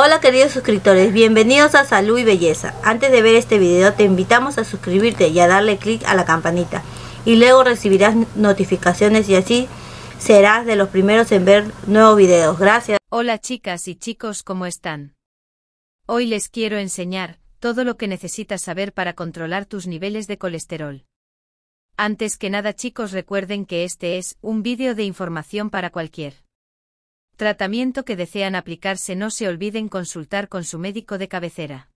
Hola queridos suscriptores, bienvenidos a Salud y Belleza. Antes de ver este video te invitamos a suscribirte y a darle clic a la campanita y luego recibirás notificaciones y así serás de los primeros en ver nuevos videos. Gracias. Hola chicas y chicos, ¿cómo están? Hoy les quiero enseñar todo lo que necesitas saber para controlar tus niveles de colesterol. Antes que nada chicos recuerden que este es un vídeo de información para cualquier tratamiento que desean aplicarse no se olviden consultar con su médico de cabecera.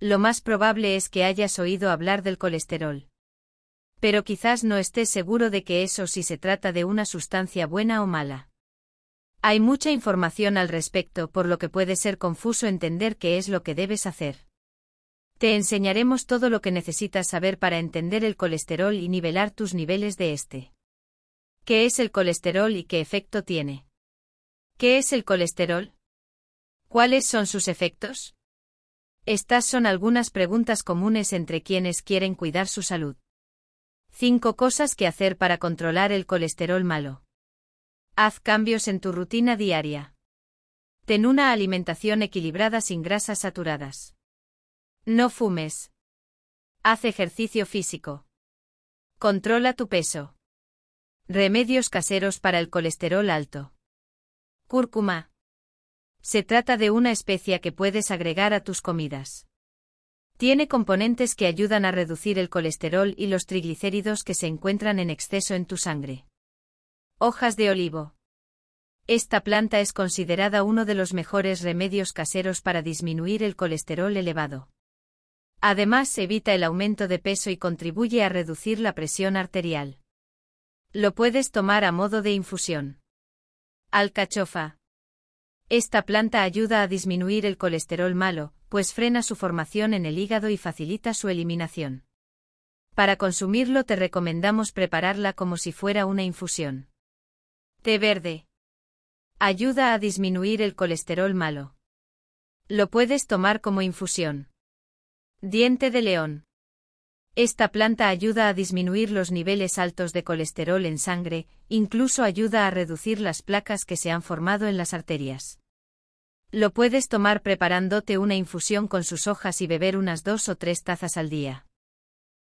Lo más probable es que hayas oído hablar del colesterol. Pero quizás no estés seguro de que eso si se trata de una sustancia buena o mala. Hay mucha información al respecto, por lo que puede ser confuso entender qué es lo que debes hacer. Te enseñaremos todo lo que necesitas saber para entender el colesterol y nivelar tus niveles de este. ¿Qué es el colesterol y qué efecto tiene? ¿Qué es el colesterol? ¿Cuáles son sus efectos? Estas son algunas preguntas comunes entre quienes quieren cuidar su salud. 5 cosas que hacer para controlar el colesterol malo. Haz cambios en tu rutina diaria. Ten una alimentación equilibrada sin grasas saturadas. No fumes. Haz ejercicio físico. Controla tu peso. Remedios caseros para el colesterol alto. Cúrcuma. Se trata de una especia que puedes agregar a tus comidas. Tiene componentes que ayudan a reducir el colesterol y los triglicéridos que se encuentran en exceso en tu sangre. Hojas de olivo. Esta planta es considerada uno de los mejores remedios caseros para disminuir el colesterol elevado. Además, evita el aumento de peso y contribuye a reducir la presión arterial. Lo puedes tomar a modo de infusión. Alcachofa. Esta planta ayuda a disminuir el colesterol malo, pues frena su formación en el hígado y facilita su eliminación. Para consumirlo te recomendamos prepararla como si fuera una infusión. Té verde. Ayuda a disminuir el colesterol malo. Lo puedes tomar como infusión. Diente de león. Esta planta ayuda a disminuir los niveles altos de colesterol en sangre, incluso ayuda a reducir las placas que se han formado en las arterias. Lo puedes tomar preparándote una infusión con sus hojas y beber unas dos o tres tazas al día.